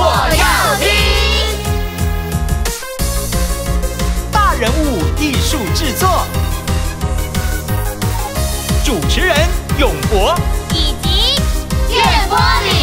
我要听大人物艺术制作，主持人永博以及叶波林。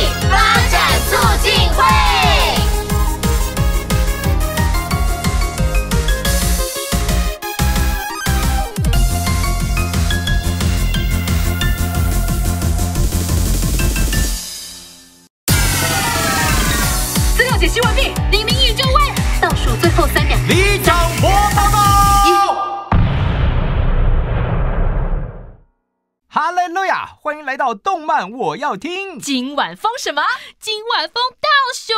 欢迎来到动漫我要听，今晚风什么？今晚风倒数，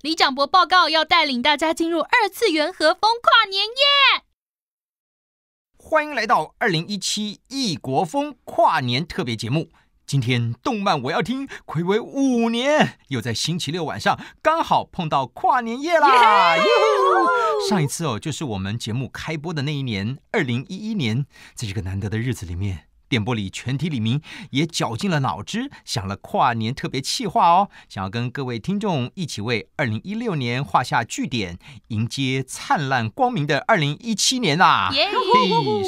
李长博报告要带领大家进入二次元和风跨年夜。欢迎来到二零一七异国风跨年特别节目。今天动漫我要听暌违五年，又在星期六晚上刚好碰到跨年夜啦。上一次哦，就是我们节目开播的那一年，二零一一年，在这个难得的日子里面。电波里全体李明也绞尽了脑汁，想了跨年特别企划哦，想要跟各位听众一起为二零一六年画下句点，迎接灿烂光明的二零一七年呐！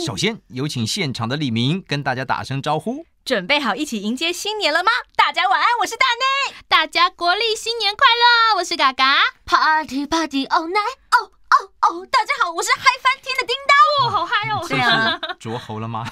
首先有请现场的李明跟大家打声招呼，准备好一起迎接新年了吗？大家晚安，我是大内。大家国历新年快乐，我是嘎嘎。Party Party All Night u 哦哦，大家好，我是嗨翻天的叮当，我好嗨哦！这样，着喉了吗？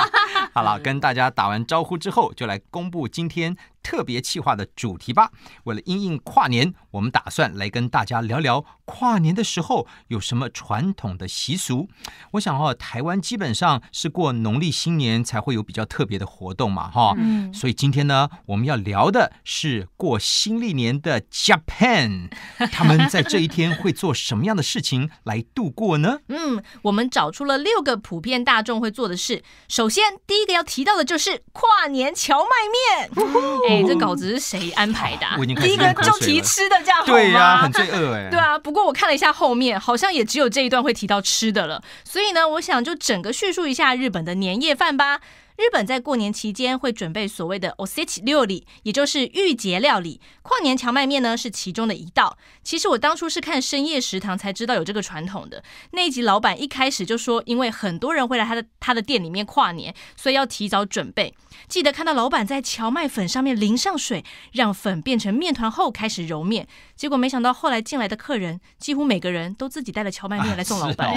好了，跟大家打完招呼之后，就来公布今天。特别企划的主题吧。为了应应跨年，我们打算来跟大家聊聊跨年的时候有什么传统的习俗。我想哦，台湾基本上是过农历新年才会有比较特别的活动嘛，哈。嗯。所以今天呢，我们要聊的是过新历年的 Japan，他们在这一天会做什么样的事情来度过呢？嗯，我们找出了六个普遍大众会做的事。首先，第一个要提到的就是跨年荞麦面。这稿子是谁安排的？第一个就提吃的，这样好吗？对呀，很罪恶哎。对啊，不过我看了一下后面，好像也只有这一段会提到吃的了。所以呢，我想就整个叙述一下日本的年夜饭吧。日本在过年期间会准备所谓的 o i t ち料理，也就是御节料理。跨年荞麦面呢是其中的一道。其实我当初是看深夜食堂才知道有这个传统的。那一集老板一开始就说，因为很多人会来他的他的店里面跨年，所以要提早准备。记得看到老板在荞麦粉上面淋上水，让粉变成面团后开始揉面。结果没想到，后来进来的客人几乎每个人都自己带了荞麦面来送老板。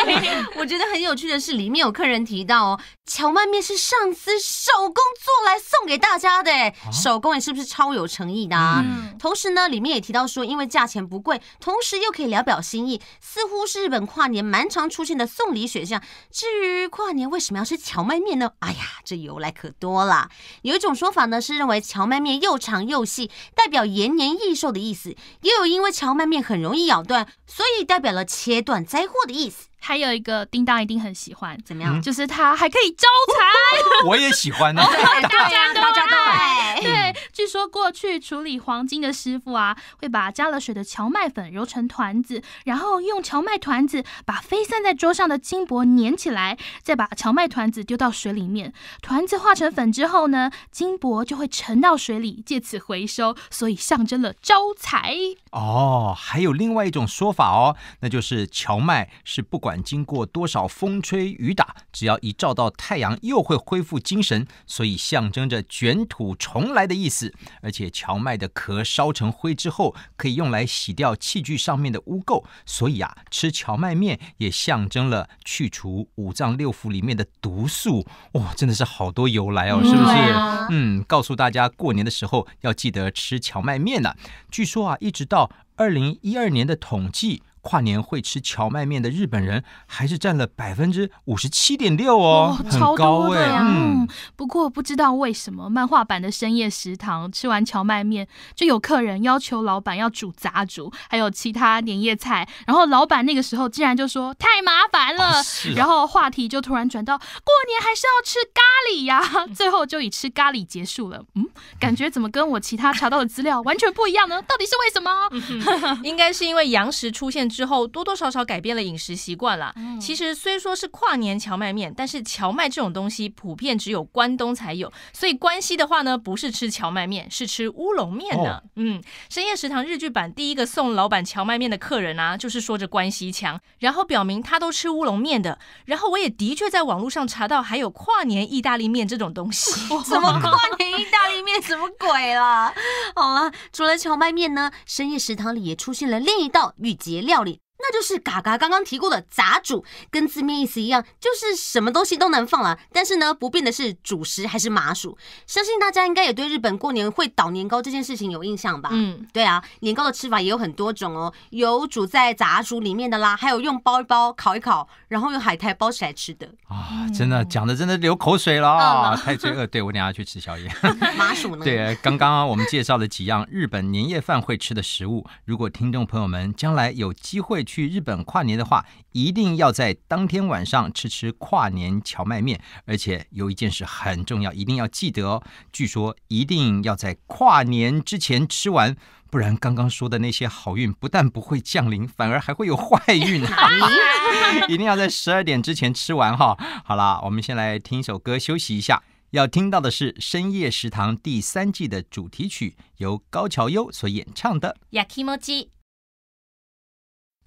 我觉得很有趣的是，里面有客人提到哦，荞麦面是上司手工做来送给大家的，手工也是不是超有诚意的？同时呢，里面也提到说，因为价钱不贵，同时又可以聊表心意，似乎是日本跨年蛮常出现的送礼选项。至于跨年为什么要吃荞麦面呢？哎呀，这由来可多了。有一种说法呢，是认为荞麦面又长又细，代表延年益寿的意思。也有因为荞麦面很容易咬断，所以代表了切断灾祸的意思。还有一个叮当一定很喜欢，怎么样？就是它还可以招财。我也喜欢呢。对，大家都爱。对，据说过去处理黄金的师傅啊，会把加了水的荞麦粉揉成团子，然后用荞麦团子把飞散在桌上的金箔粘起来，再把荞麦团子丢到水里面，团子化成粉之后呢，金箔就会沉到水里，借此回收，所以象征了招财。哦，还有另外一种说法哦，那就是荞麦是不管。经过多少风吹雨打，只要一照到太阳，又会恢复精神，所以象征着卷土重来的意思。而且荞麦的壳烧成灰之后，可以用来洗掉器具上面的污垢，所以啊，吃荞麦面也象征了去除五脏六腑里面的毒素。哇，真的是好多由来哦，是不是？嗯，告诉大家，过年的时候要记得吃荞麦面呢。据说啊，一直到二零一二年的统计。跨年会吃荞麦面的日本人还是占了百分之五十七点六哦，超高哎。嗯，不过不知道为什么，漫画版的深夜食堂吃完荞麦面就有客人要求老板要煮杂煮，还有其他年夜菜。然后老板那个时候竟然就说太麻烦了，然后话题就突然转到过年还是要吃咖喱呀。最后就以吃咖喱结束了。嗯，感觉怎么跟我其他查到的资料完全不一样呢？到底是为什么？应该是因为羊食出现。之后多多少少改变了饮食习惯了。其实虽说是跨年荞麦面，但是荞麦这种东西普遍只有关东才有，所以关西的话呢，不是吃荞麦面，是吃乌龙面的。嗯，深夜食堂日剧版第一个送老板荞麦面的客人啊，就是说着关西腔，然后表明他都吃乌龙面的。然后我也的确在网络上查到，还有跨年意大利面这种东西。什 么 跨年意大利面？什么鬼啦？好了，除了荞麦面呢，深夜食堂里也出现了另一道御节料理。那就是嘎嘎刚刚提过的杂煮，跟字面意思一样，就是什么东西都能放了。但是呢，不变的是主食还是麻薯。相信大家应该也对日本过年会倒年糕这件事情有印象吧？嗯，对啊，年糕的吃法也有很多种哦，有煮在杂煮里面的啦，还有用包一包烤一烤，然后用海苔包起来吃的。啊，真的讲的真的流口水了啊，太罪恶。对我等下去吃宵夜。麻薯呢？对，刚刚我们介绍了几样日本年夜饭会吃的食物，如果听众朋友们将来有机会。去日本跨年的话，一定要在当天晚上吃吃跨年荞麦面，而且有一件事很重要，一定要记得哦。据说一定要在跨年之前吃完，不然刚刚说的那些好运不但不会降临，反而还会有坏运。一定要在十二点之前吃完哈。好啦，我们先来听一首歌休息一下。要听到的是《深夜食堂》第三季的主题曲，由高桥优所演唱的《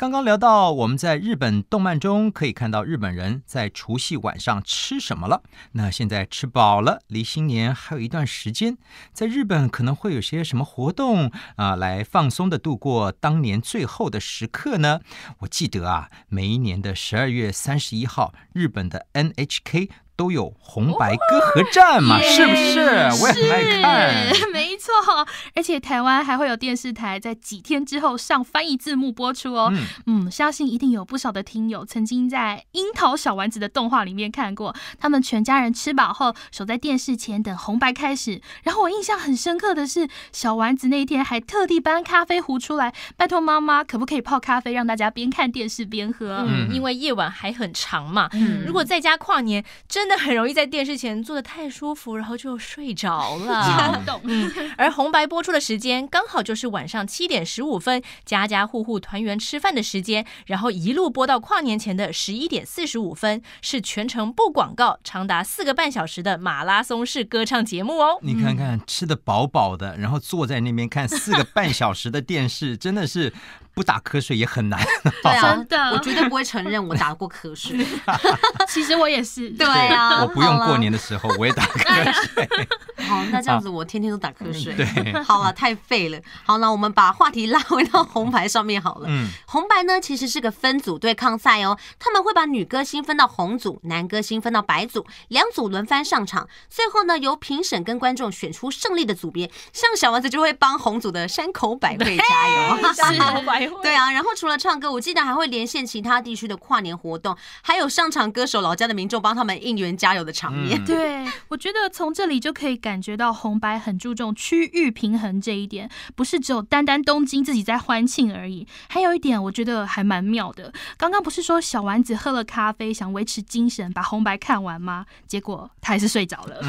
刚刚聊到我们在日本动漫中可以看到日本人在除夕晚上吃什么了，那现在吃饱了，离新年还有一段时间，在日本可能会有些什么活动啊，来放松的度过当年最后的时刻呢？我记得啊，每一年的十二月三十一号，日本的 NHK。都有红白歌合战嘛，是不是？我也爱看，没错。而且台湾还会有电视台在几天之后上翻译字幕播出哦。嗯，相信一定有不少的听友曾经在《樱桃小丸子》的动画里面看过，他们全家人吃饱后守在电视前等红白开始。然后我印象很深刻的是，小丸子那一天还特地搬咖啡壶出来，拜托妈妈可不可以泡咖啡让大家边看电视边喝，因为夜晚还很长嘛。嗯，如果在家跨年真。真的很容易在电视前坐得太舒服，然后就睡着了。嗯，而红白播出的时间刚好就是晚上七点十五分，家家户户团圆吃饭的时间，然后一路播到跨年前的十一点四十五分，是全程不广告，长达四个半小时的马拉松式歌唱节目哦。你看看，吃得饱饱的，然后坐在那边看四个半小时的电视，真的是。不打瞌睡也很难。对啊，我绝对不会承认我打过瞌睡。其实我也是。对啊，我不用过年的时候我也打。瞌睡。好，那这样子我天天都打瞌睡。对，好了，太废了。好，那我们把话题拉回到红白上面好了。红白呢，其实是个分组对抗赛哦。他们会把女歌星分到红组，男歌星分到白组，两组轮番上场。最后呢，由评审跟观众选出胜利的组别。像小王子就会帮红组的山口百惠加油。对啊，然后除了唱歌，我记得还会连线其他地区的跨年活动，还有上场歌手老家的民众帮他们应援加油的场面。对，我觉得从这里就可以感觉到红白很注重区域平衡这一点，不是只有单单东京自己在欢庆而已。还有一点我觉得还蛮妙的，刚刚不是说小丸子喝了咖啡想维持精神把红白看完吗？结果他还是睡着了，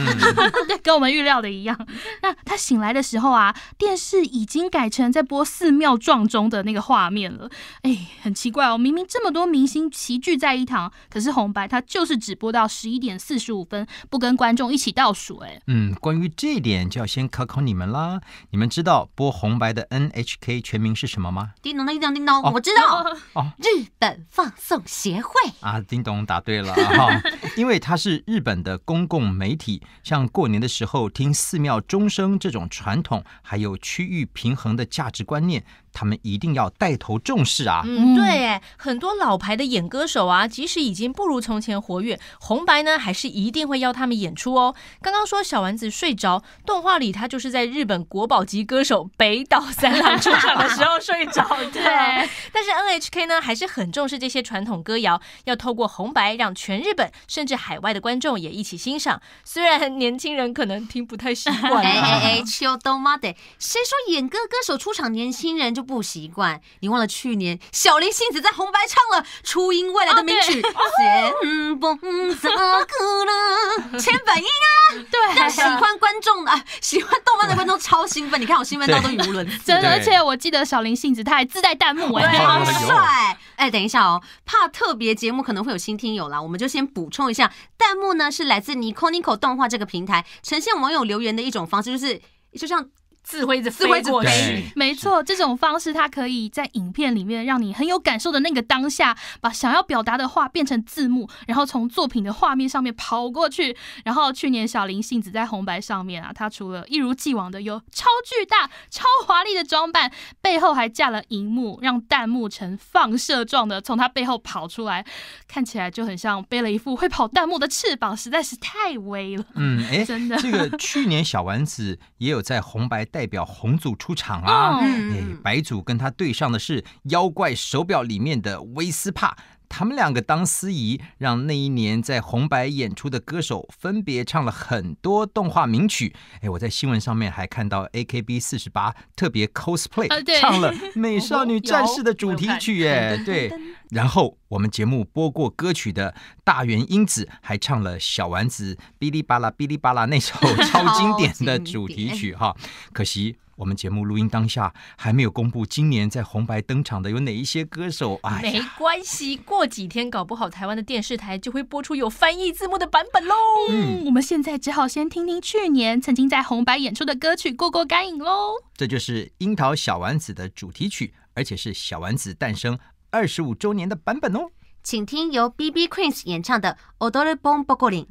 跟我们预料的一样。那他醒来的时候啊，电视已经改成在播《寺庙撞钟》的那个。画面了，哎，很奇怪哦，明明这么多明星齐聚在一堂，可是红白它就是只播到十一点四十五分，不跟观众一起倒数，哎，嗯，关于这一点就要先考考你们啦，你们知道播红白的 NHK 全名是什么吗？叮咚叮咚叮咚，我知道，哦，日本放送协会啊，叮咚答对了哈，因为它是日本的公共媒体，像过年的时候听寺庙钟声这种传统，还有区域平衡的价值观念。他们一定要带头重视啊！嗯，对，很多老牌的演歌手啊，即使已经不如从前活跃，红白呢还是一定会邀他们演出哦。刚刚说小丸子睡着，动画里他就是在日本国宝级歌手北岛三郎出场的时候睡着的。但是 N H K 呢还是很重视这些传统歌谣，要透过红白让全日本甚至海外的观众也一起欣赏。虽然年轻人可能听不太习惯，哎哎哎，秋冬妈的，谁说演歌歌手出场年轻人就？不习惯，你忘了去年小林杏子在红白唱了初音未来的名曲。怎么可能？千本樱啊！对，但喜欢观众的、喜欢动漫的观众超兴奋。你看我兴奋到都语无伦次。真的，而且我记得小林杏子她还自带弹幕，我好帅！哎，等一下哦，怕特别节目可能会有新听友啦，我们就先补充一下，弹幕呢是来自 Nico Nico 动画这个平台呈现网友留言的一种方式，就是就像。自挥着自过去，没错，这种方式它可以在影片里面让你很有感受的那个当下，把想要表达的话变成字幕，然后从作品的画面上面跑过去。然后去年小林杏子在红白上面啊，她除了一如既往的有超巨大、超华丽的装扮，背后还架了荧幕，让弹幕呈放射状的从她背后跑出来，看起来就很像背了一副会跑弹幕的翅膀，实在是太威了。嗯，哎，真的，这个去年小丸子也有在红白带。代表红组出场啊！哎，白组跟他对上的是《妖怪手表》里面的威斯帕，他们两个当司仪，让那一年在红白演出的歌手分别唱了很多动画名曲。哎，我在新闻上面还看到 A K B 四十八特别 cosplay，唱了《美少女战士》的主题曲 哎，对。然后我们节目播过歌曲的大原英子还唱了小丸子“哔哩吧啦，哔哩吧啦”那首超经典的 主题曲哈。可惜我们节目录音当下还没有公布今年在红白登场的有哪一些歌手。哎，没关系，过几天搞不好台湾的电视台就会播出有翻译字幕的版本喽。嗯，我们现在只好先听听去年曾经在红白演出的歌曲，过过干瘾喽。这就是樱桃小丸子的主题曲，而且是小丸子诞生。二十五周年的版本哦，请听由 BB Queens 演唱的《Adore Bon Bocolin》。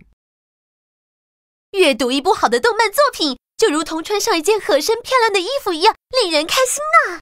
阅读一部好的动漫作品，就如同穿上一件合身漂亮的衣服一样，令人开心啊！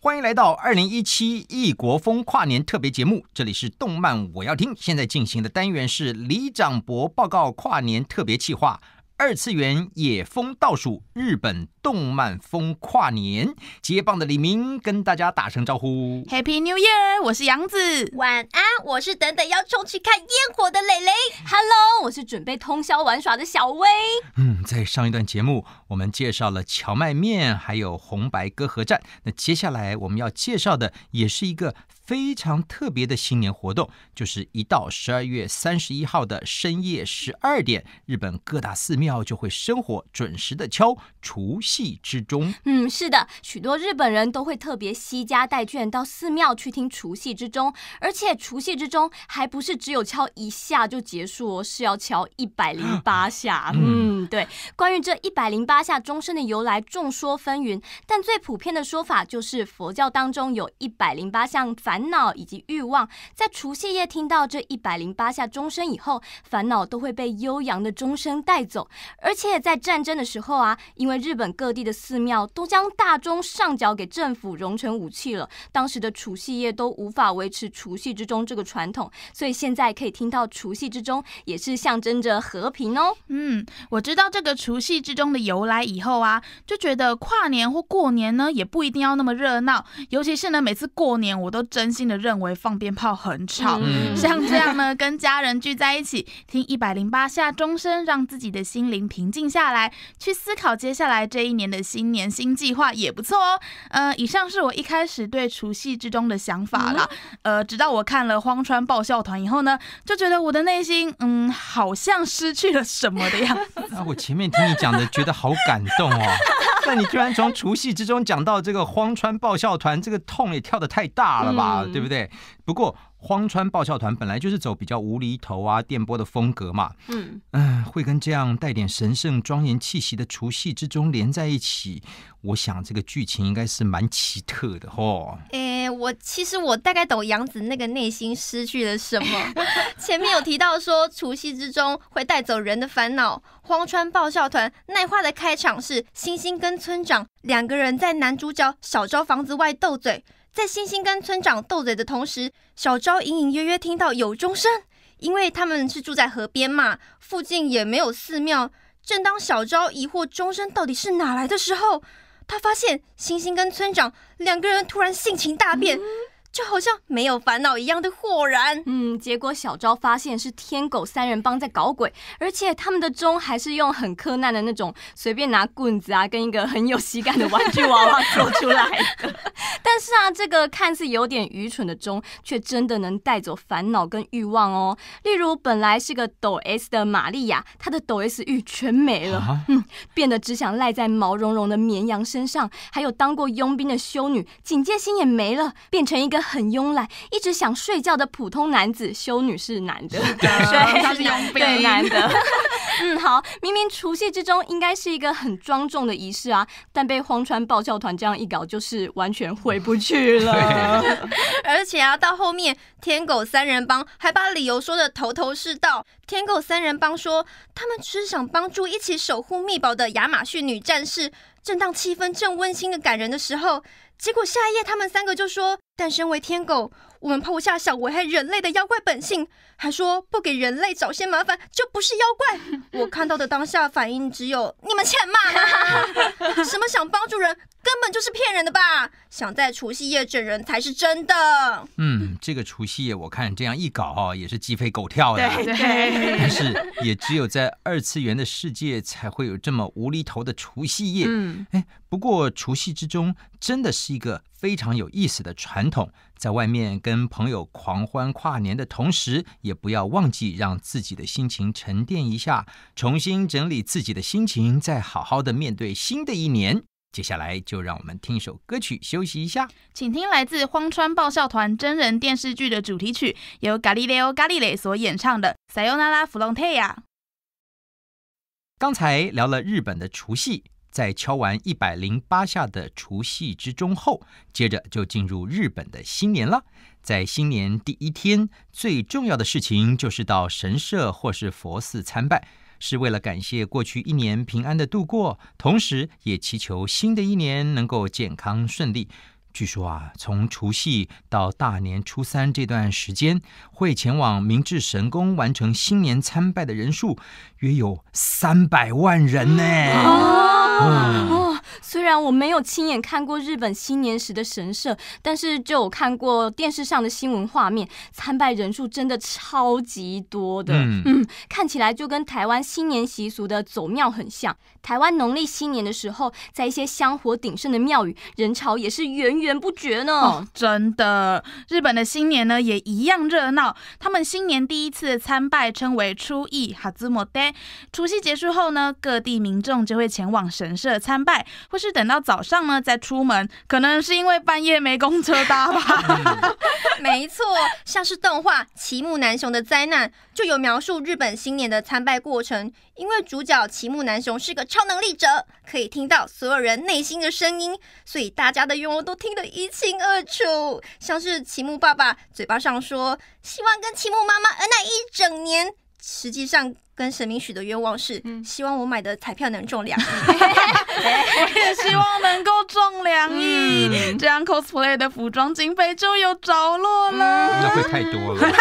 欢迎来到二零一七异国风跨年特别节目，这里是动漫我要听，现在进行的单元是李长博报告跨年特别企划。二次元野风倒数，日本动漫风跨年，接棒的李明跟大家打声招呼，Happy New Year！我是杨子，晚安！我是等等要冲去看烟火的蕾蕾 h e l l o 我是准备通宵玩耍的小薇。嗯，在上一段节目，我们介绍了荞麦面，还有红白歌合战。那接下来我们要介绍的也是一个。非常特别的新年活动，就是一到十二月三十一号的深夜十二点，日本各大寺庙就会生火，准时的敲除夕之钟。嗯，是的，许多日本人都会特别惜家带眷到寺庙去听除夕之钟，而且除夕之钟还不是只有敲一下就结束，是要敲一百零八下。嗯，对，关于这一百零八下钟声的由来，众说纷纭，但最普遍的说法就是佛教当中有一百零八项反。烦恼以及欲望，在除夕夜听到这一百零八下钟声以后，烦恼都会被悠扬的钟声带走。而且在战争的时候啊，因为日本各地的寺庙都将大钟上缴给政府，融成武器了。当时的除夕夜都无法维持除夕之中这个传统，所以现在可以听到除夕之中，也是象征着和平哦。嗯，我知道这个除夕之中的由来以后啊，就觉得跨年或过年呢，也不一定要那么热闹，尤其是呢，每次过年我都真。真心的认为放鞭炮很吵，像这样呢，跟家人聚在一起听一百零八下钟声，让自己的心灵平静下来，去思考接下来这一年的新年新计划也不错哦。呃，以上是我一开始对除夕之中的想法了。呃，直到我看了荒川爆笑团以后呢，就觉得我的内心，嗯，好像失去了什么的样子。那 我前面听你讲的，觉得好感动哦。那 你居然从除夕之中讲到这个荒川爆笑团，这个痛也跳的太大了吧？啊，对不对？不过荒川爆笑团本来就是走比较无厘头啊、电波的风格嘛。嗯嗯，会跟这样带点神圣庄严气息的除夕之中连在一起，我想这个剧情应该是蛮奇特的哦。诶，我其实我大概懂杨子那个内心失去了什么。前面有提到说，除夕之中会带走人的烦恼。荒川爆笑团奈花的开场是星星跟村长两个人在男主角小昭房子外斗嘴。在星星跟村长斗嘴的同时，小昭隐隐约约听到有钟声，因为他们是住在河边嘛，附近也没有寺庙。正当小昭疑惑钟声到底是哪来的时候，他发现星星跟村长两个人突然性情大变。就好像没有烦恼一样的豁然。嗯，结果小昭发现是天狗三人帮在搞鬼，而且他们的钟还是用很柯南的那种，随便拿棍子啊跟一个很有喜感的玩具娃娃做出来的。但是啊，这个看似有点愚蠢的钟，却真的能带走烦恼跟欲望哦。例如，本来是个抖 S 的玛利亚，她的抖 S 欲全没了，嗯，变得只想赖在毛茸茸的绵羊身上。还有当过佣兵的修女，警戒心也没了，变成一个。很慵懒，一直想睡觉的普通男子，修女是男的，他是佣兵，男的。嗯，好，明明除夕之中应该是一个很庄重的仪式啊，但被荒川爆笑团这样一搞，就是完全回不去了。而且啊，到后面天狗三人帮还把理由说的头头是道。天狗三人帮说，他们只是想帮助一起守护密宝的亚马逊女战士。正当气氛正温馨的感人的时候，结果下一页他们三个就说：“但身为天狗。”我们抛下想危害人类的妖怪本性，还说不给人类找些麻烦就不是妖怪。我看到的当下反应只有你们欠骂吗？什么想帮助人，根本就是骗人的吧？想在除夕夜整人才是真的。嗯，这个除夕夜我看这样一搞哦，也是鸡飞狗跳的。对对。但是也只有在二次元的世界才会有这么无厘头的除夕夜。嗯。哎，不过除夕之中真的是一个。非常有意思的传统，在外面跟朋友狂欢跨年的同时，也不要忘记让自己的心情沉淀一下，重新整理自己的心情，再好好的面对新的一年。接下来就让我们听一首歌曲休息一下，请听来自荒川爆笑团真人电视剧的主题曲，由咖喱レイガリレイ所演唱的《Sayonara f r o n t i e a 刚才聊了日本的除夕。在敲完一百零八下的除夕之钟后，接着就进入日本的新年了。在新年第一天，最重要的事情就是到神社或是佛寺参拜，是为了感谢过去一年平安的度过，同时也祈求新的一年能够健康顺利。据说啊，从除夕到大年初三这段时间，会前往明治神宫完成新年参拜的人数约有三百万人呢。嗯。虽然我没有亲眼看过日本新年时的神社，但是就有看过电视上的新闻画面，参拜人数真的超级多的。嗯，看起来就跟台湾新年习俗的走庙很像。台湾农历新年的时候，在一些香火鼎盛的庙宇，人潮也是源源不绝呢。真的，日本的新年呢也一样热闹。他们新年第一次参拜称为初一哈兹莫德，除夕结束后呢，各地民众就会前往神社参拜，或是。是等到早上呢再出门，可能是因为半夜没公车搭吧。没错，像是动画《齐木南雄的灾难》就有描述日本新年的参拜过程，因为主角齐木南雄是个超能力者，可以听到所有人内心的声音，所以大家的愿望都听得一清二楚。像是齐木爸爸嘴巴上说希望跟齐木妈妈恩爱一整年。实际上，跟神明许的愿望是希望我买的彩票能中两亿，我 也希望能够中两亿，这样 cosplay 的服装经费就有着落了。那会太多了。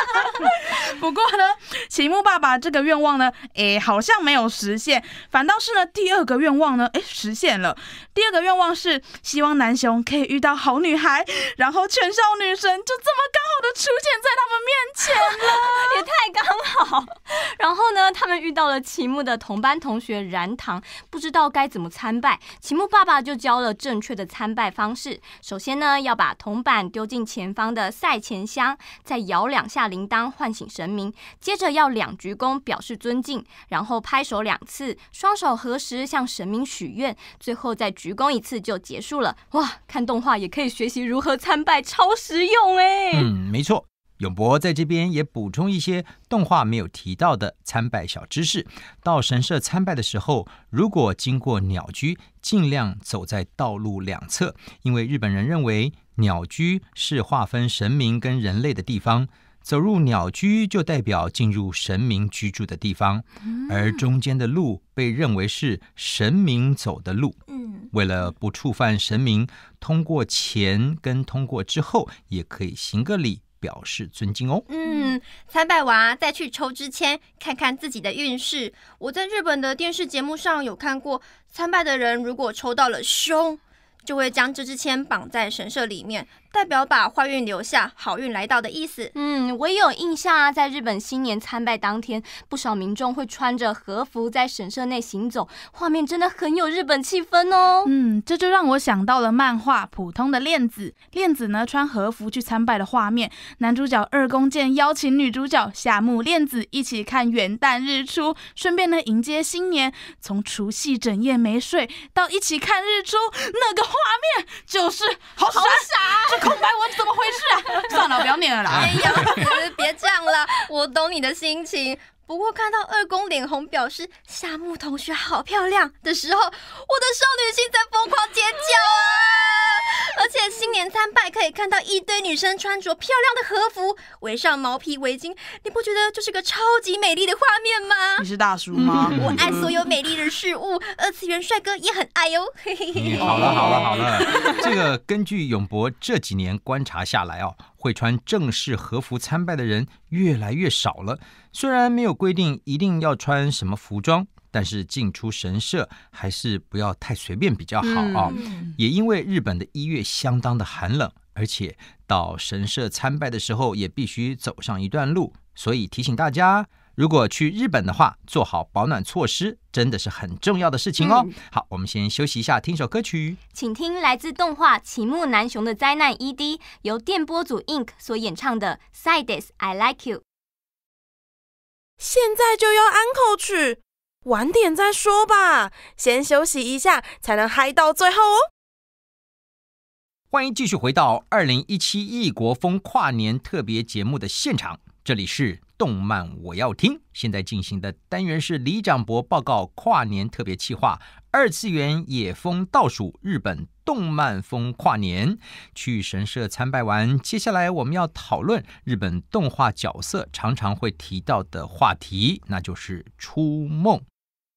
不过呢，奇木爸爸这个愿望呢，哎，好像没有实现，反倒是呢第二个愿望呢，哎，实现了。第二个愿望是希望南雄可以遇到好女孩，然后全校女神就这么刚好的出现在他们面前了，也太刚好。然后呢，他们遇到了奇木的同班同学燃堂，不知道该怎么参拜，奇木爸爸就教了正确的参拜方式。首先呢，要把铜板丢进前方的赛前箱，再摇两下。大铃铛唤醒神明，接着要两鞠躬表示尊敬，然后拍手两次，双手合十向神明许愿，最后再鞠躬一次就结束了。哇，看动画也可以学习如何参拜，超实用哎！嗯，没错，永博在这边也补充一些动画没有提到的参拜小知识。到神社参拜的时候，如果经过鸟居，尽量走在道路两侧，因为日本人认为鸟居是划分神明跟人类的地方。走入鸟居就代表进入神明居住的地方，而中间的路被认为是神明走的路。为了不触犯神明，通过前跟通过之后也可以行个礼表示尊敬哦。嗯，参拜完再去抽支签看看自己的运势。我在日本的电视节目上有看过，参拜的人如果抽到了凶，就会将这支签绑在神社里面。代表把坏运留下，好运来到的意思。嗯，我也有印象啊，在日本新年参拜当天，不少民众会穿着和服在神社内行走，画面真的很有日本气氛哦。嗯，这就让我想到了漫画《普通的链子》，链子呢穿和服去参拜的画面，男主角二宫剑邀请女主角夏目链子一起看元旦日出，顺便呢迎接新年，从除夕整夜没睡到一起看日出，那个画面就是好傻。空白，我怎么回事啊？算了，不要念了啦。哎呀，别这样了，我懂你的心情。不过看到二宫脸红表示夏目同学好漂亮的时候，我的少女心在疯狂尖叫啊！而且新年参拜可以看到一堆女生穿着漂亮的和服，围上毛皮围巾，你不觉得就是个超级美丽的画面吗？你是大叔吗？我爱所有美丽的事物，二次元帅哥也很爱哟。好了好了好了，这个根据永博这几年观察下来哦。会穿正式和服参拜的人越来越少了。虽然没有规定一定要穿什么服装，但是进出神社还是不要太随便比较好啊。也因为日本的一月相当的寒冷，而且到神社参拜的时候也必须走上一段路，所以提醒大家。如果去日本的话，做好保暖措施真的是很重要的事情哦。好，我们先休息一下，听首歌曲，请听来自动画《奇木南雄》的灾难 ED，由电波组 Inc 所演唱的《Sadness I Like You》。现在就要安扣曲，晚点再说吧。先休息一下，才能嗨到最后哦。欢迎继续回到二零一七异国风跨年特别节目的现场，这里是。动漫我要听，现在进行的单元是李长博报告跨年特别企划《二次元野风倒数》，日本动漫风跨年去神社参拜完，接下来我们要讨论日本动画角色常常会提到的话题，那就是初梦，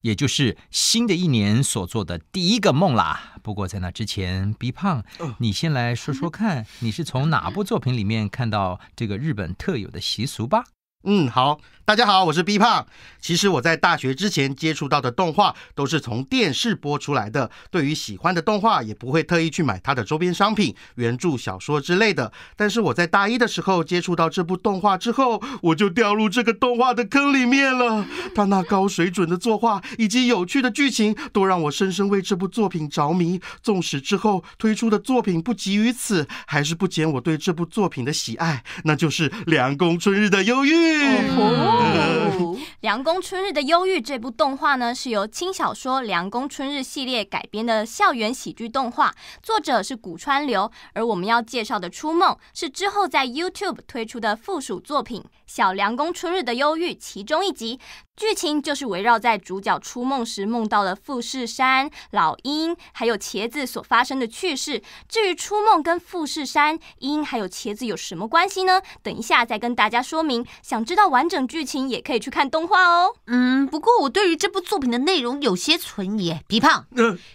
也就是新的一年所做的第一个梦啦。不过在那之前，B 胖，你先来说说看，你是从哪部作品里面看到这个日本特有的习俗吧？嗯好，大家好，我是 B 胖。其实我在大学之前接触到的动画都是从电视播出来的，对于喜欢的动画也不会特意去买它的周边商品、原著小说之类的。但是我在大一的时候接触到这部动画之后，我就掉入这个动画的坑里面了。它那高水准的作画以及有趣的剧情，都让我深深为这部作品着迷。纵使之后推出的作品不及于此，还是不减我对这部作品的喜爱。那就是《凉宫春日的忧郁》。《凉宫春日的忧郁》这部动画呢，是由轻小说《凉宫春日》系列改编的校园喜剧动画，作者是谷川流。而我们要介绍的初梦，是之后在 YouTube 推出的附属作品《小凉宫春日的忧郁》其中一集。剧情就是围绕在主角出梦时梦到了富士山、老鹰，还有茄子所发生的趣事。至于出梦跟富士山、鹰还有茄子有什么关系呢？等一下再跟大家说明。想知道完整剧情，也可以去看动画哦。嗯，不过我对于这部作品的内容有些存疑。皮胖，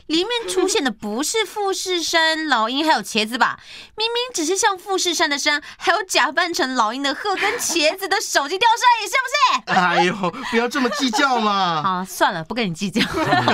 里面出现的不是富士山、老鹰还有茄子吧？明明只是像富士山的山，还有假扮成老鹰的鹤跟茄子的手机吊扇，是不是？哎呦，不要！这么计较吗？好，算了，不跟你计较。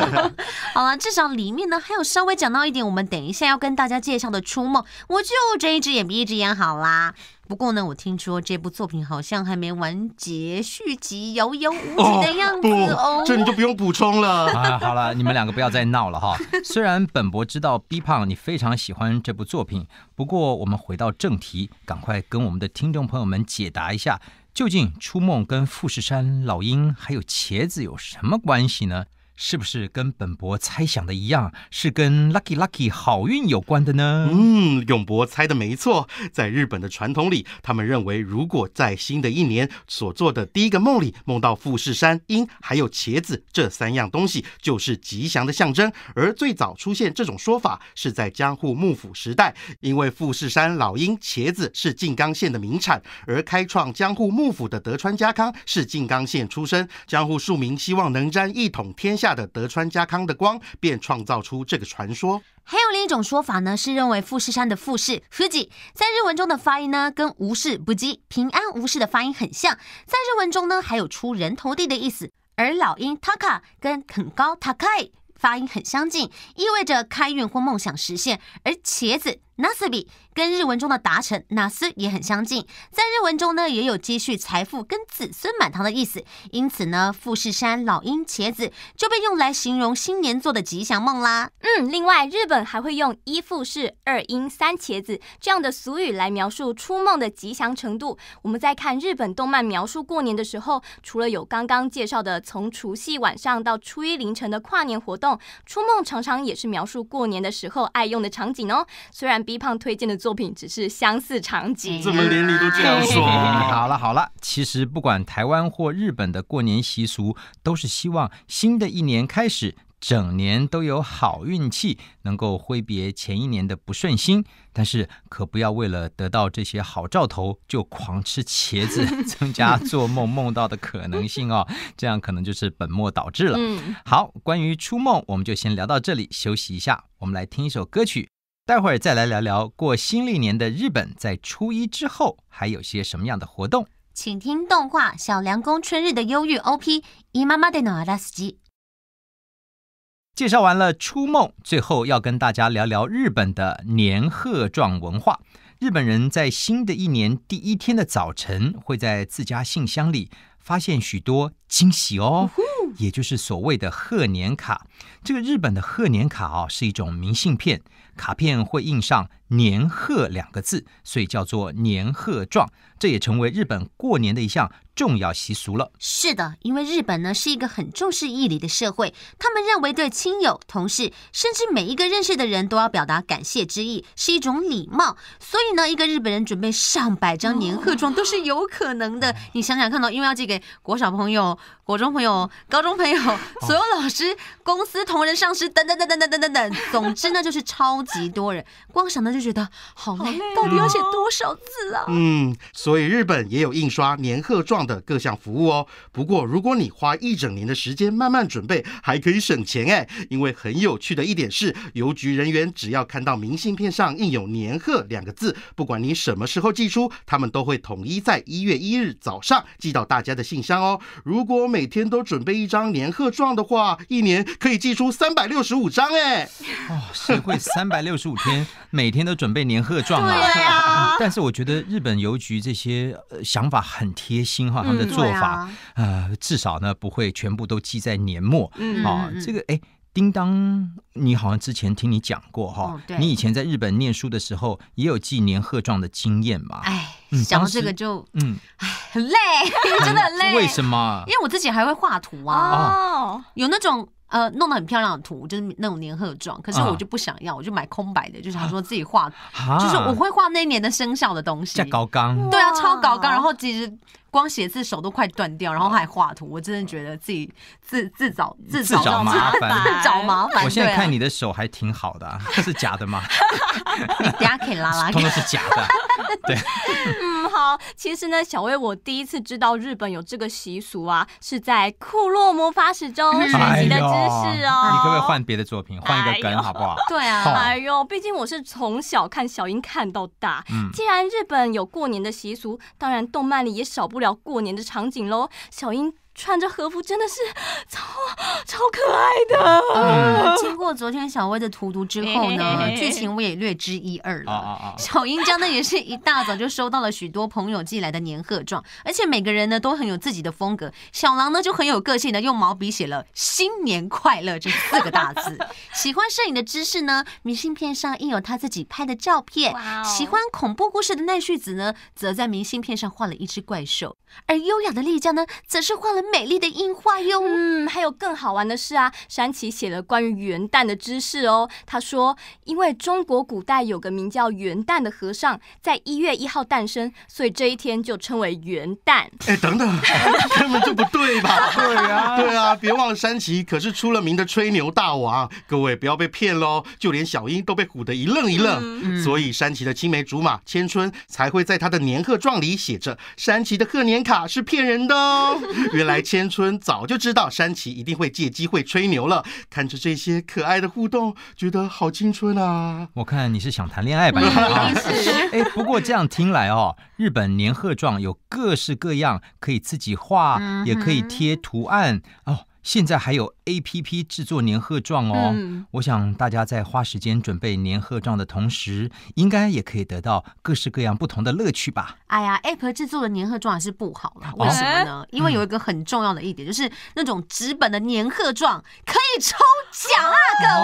好了，至少里面呢还有稍微讲到一点，我们等一下要跟大家介绍的出梦，我就睁一只眼闭一只眼好啦。不过呢，我听说这部作品好像还没完结，续集遥遥无期的样子哦。这你就不用补充了。好了，你们两个不要再闹了哈。虽然本博知道 B 胖你非常喜欢这部作品，不过我们回到正题，赶快跟我们的听众朋友们解答一下，究竟初梦跟富士山老鹰还有茄子有什么关系呢？是不是跟本博猜想的一样，是跟 lucky lucky 好运有关的呢？嗯，永博猜的没错。在日本的传统里，他们认为如果在新的一年所做的第一个梦里梦到富士山、鹰还有茄子这三样东西，就是吉祥的象征。而最早出现这种说法是在江户幕府时代，因为富士山、老鹰、茄子是静冈县的名产，而开创江户幕府的德川家康是静冈县出身，江户庶民希望能沾一统天下。下的德川家康的光便创造出这个传说。还有另一种说法呢，是认为富士山的富士 （Fuji） 在日文中的发音呢，跟无事不吉、平安无事的发音很像。在日文中呢，还有出人头地的意思。而老鹰 （Taka） 跟很高 （Taka） i 发音很相近，意味着开运或梦想实现。而茄子。n a s 纳 b i 跟日文中的达成纳斯也很相近，在日文中呢也有积蓄财富跟子孙满堂的意思，因此呢富士山老鹰茄子就被用来形容新年做的吉祥梦啦。嗯，另外日本还会用一富士二鹰三茄子这样的俗语来描述初梦的吉祥程度。我们在看日本动漫描述过年的时候，除了有刚刚介绍的从除夕晚上到初一凌晨的跨年活动，初梦常常也是描述过年的时候爱用的场景哦。虽然 B 胖推荐的作品只是相似场景，怎么连你都这样说？好了好了，其实不管台湾或日本的过年习俗，都是希望新的一年开始，整年都有好运气，能够挥别前一年的不顺心。但是可不要为了得到这些好兆头，就狂吃茄子，增加做梦梦到的可能性哦，这样可能就是本末倒置了。好，关于初梦，我们就先聊到这里，休息一下，我们来听一首歌曲。待会儿再来聊聊过新历年的日本，在初一之后还有些什么样的活动？请听动画《小凉宫春日的忧郁》OP。介绍完了初梦，最后要跟大家聊聊日本的年贺状文化。日本人在新的一年第一天的早晨，会在自家信箱里。发现许多惊喜哦，也就是所谓的贺年卡。这个日本的贺年卡啊，是一种明信片，卡片会印上年贺两个字，所以叫做年贺状。这也成为日本过年的一项重要习俗了。是的，因为日本呢是一个很重视义理的社会，他们认为对亲友、同事，甚至每一个认识的人都要表达感谢之意，是一种礼貌。所以呢，一个日本人准备上百张年贺状都是有可能的。你想想，看到因为要寄给。国小朋友、国中朋友、高中朋友，所有老师、公司同仁、上司等等等等等等等等，总之呢就是超级多人，光想到就觉得好累，到底要写多少字啊？嗯，所以日本也有印刷年贺状的各项服务哦。不过如果你花一整年的时间慢慢准备，还可以省钱哎，因为很有趣的一点是，邮局人员只要看到明信片上印有年贺两个字，不管你什么时候寄出，他们都会统一在一月一日早上寄到大家的。信箱哦，如果每天都准备一张年贺状的话，一年可以寄出三百六十五张哎。哦，谁会 三百六十五天每天都准备年贺状啊？但是我觉得日本邮局这些呃想法很贴心哈，他们的做法呃至少呢不会全部都寄在年末啊。这个哎。叮当，你好像之前听你讲过哈，你以前在日本念书的时候也有寄年贺状的经验嘛？哎，想到这个就嗯，哎，很累，真的很累。为什么？因为我自己还会画图啊，有那种呃弄得很漂亮的图，就是那种年贺状。可是我就不想要，我就买空白的，就是他说自己画，就是我会画那一年的生肖的东西，在高刚，对啊，超高刚。然后其实。光写字手都快断掉，然后还画图，我真的觉得自己自自找自找麻烦，自找麻烦。我现在看你的手还挺好的，那 是假的吗？你等下可以拉拉，通通是假的。对，嗯，好。其实呢，小薇，我第一次知道日本有这个习俗啊，是在《库洛魔法使》中学习的知识哦。你可不可以换别的作品，换一个梗好不好？对啊，哎呦，毕竟我是从小看小樱看到大。既然日本有过年的习俗，当然动漫里也少不了。要过年的场景喽，小英。穿着和服真的是超超可爱的。经过昨天小薇的荼毒之后呢，剧情我也略知一二了。小英家呢也是一大早就收到了许多朋友寄来的年贺状，而且每个人呢都很有自己的风格。小狼呢就很有个性的用毛笔写了“新年快乐”这四个大字。喜欢摄影的知识呢，明信片上印有他自己拍的照片。喜欢恐怖故事的奈绪子呢，则在明信片上画了一只怪兽，而优雅的丽佳呢，则是画了。美丽的樱花哟，嗯，还有更好玩的事啊！山崎写了关于元旦的知识哦。他说，因为中国古代有个名叫元旦的和尚，在一月一号诞生，所以这一天就称为元旦。哎，等等，根本就不对吧？对啊，对啊！别忘了山崎可是出了名的吹牛大王，各位不要被骗喽。就连小英都被唬得一愣一愣。所以山崎的青梅竹马千春才会在他的年贺状里写着：山崎的贺年卡是骗人的哦。原来。千春早就知道山崎一定会借机会吹牛了，看着这些可爱的互动，觉得好青春啊！我看你是想谈恋爱吧？哎，不过这样听来哦，日本年贺状有各式各样，可以自己画，也可以贴图案哦。现在还有 A P P 制作年贺状哦，我想大家在花时间准备年贺状的同时，应该也可以得到各式各样不同的乐趣吧。哎呀，App 制作的年贺状还是不好了，为什么呢？因为有一个很重要的一点，就是那种纸本的年贺状可以抽奖啊，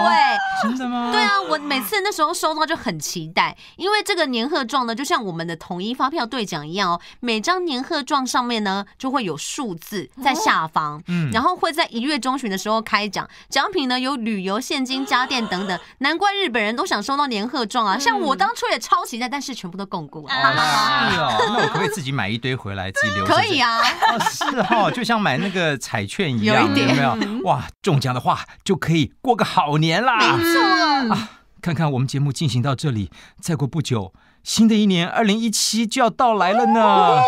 各位。真的吗？对啊，我每次那时候收到就很期待，因为这个年贺状呢，就像我们的统一发票兑奖一样哦。每张年贺状上面呢，就会有数字在下方，嗯，然后会在一月中旬的时候开奖，奖品呢有旅游、现金、家电等等。难怪日本人都想收到年贺状啊，像我当初也超期待，但是全部都共估了。哦，那我可以自己买一堆回来己留。可以啊，是哦，就像买那个彩券一样，有没有？哇，中奖的话就可以过个好年啦。啊！看看我们节目进行到这里，再过不久。新的一年二零一七就要到来了呢。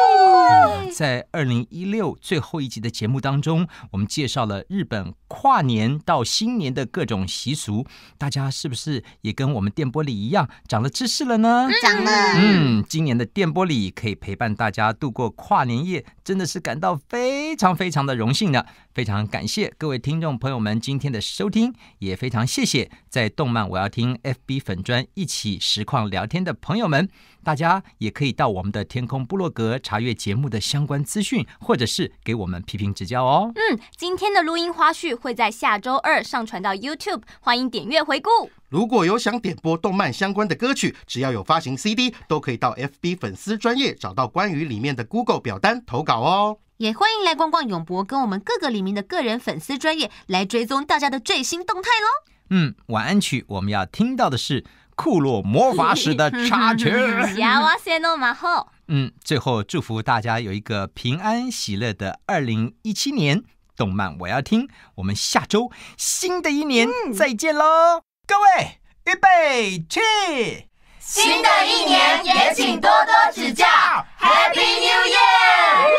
在二零一六最后一集的节目当中，我们介绍了日本跨年到新年的各种习俗，大家是不是也跟我们电波里一样长了知识了呢？长了。嗯，今年的电波里可以陪伴大家度过跨年夜，真的是感到非常非常的荣幸呢。非常感谢各位听众朋友们今天的收听，也非常谢谢在动漫我要听 FB 粉专一起实况聊天的朋友们。大家也可以到我们的天空部落格查阅节目的相关资讯，或者是给我们批评指教哦。嗯，今天的录音花絮会在下周二上传到 YouTube，欢迎点阅回顾。如果有想点播动漫相关的歌曲，只要有发行 CD，都可以到 FB 粉丝专业找到关于里面的 Google 表单投稿哦。也欢迎来逛逛永博跟我们各个里面的个人粉丝专业，来追踪大家的最新动态喽。嗯，晚安曲我们要听到的是。库洛魔法使的插曲。嗯，最后祝福大家有一个平安喜乐的二零一七年。动漫我要听，我们下周新的一年再见喽！各位预备去，新的一年也请多多指教。Happy New Year！